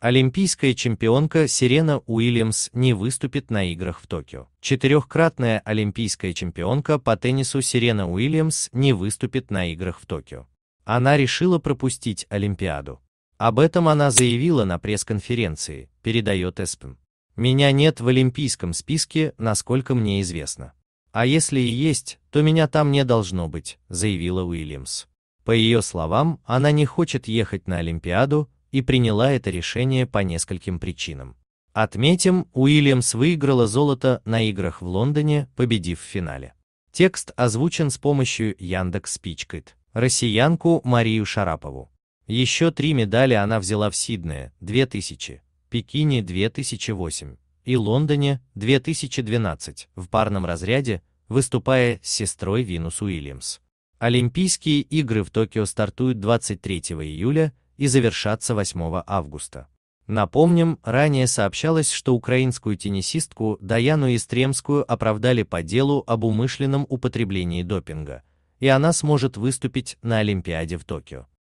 Олимпийская чемпионка Сирена Уильямс не выступит на играх в Токио. Четырехкратная олимпийская чемпионка по теннису Сирена Уильямс не выступит на играх в Токио. Она решила пропустить Олимпиаду. Об этом она заявила на пресс-конференции, передает ЭСПМ. «Меня нет в олимпийском списке, насколько мне известно. А если и есть, то меня там не должно быть», заявила Уильямс. По ее словам, она не хочет ехать на Олимпиаду, и приняла это решение по нескольким причинам. Отметим, Уильямс выиграла золото на играх в Лондоне, победив в финале. Текст озвучен с помощью Яндекс Спичкит. Россиянку Марию Шарапову. Еще три медали она взяла в Сиднее 2000, Пекине 2008 и Лондоне 2012 в парном разряде, выступая с сестрой Винус Уильямс. Олимпийские игры в Токио стартуют 23 июля и завершаться 8 августа. Напомним, ранее сообщалось, что украинскую теннисистку Даяну Истремскую оправдали по делу об умышленном употреблении допинга, и она сможет выступить на Олимпиаде в Токио.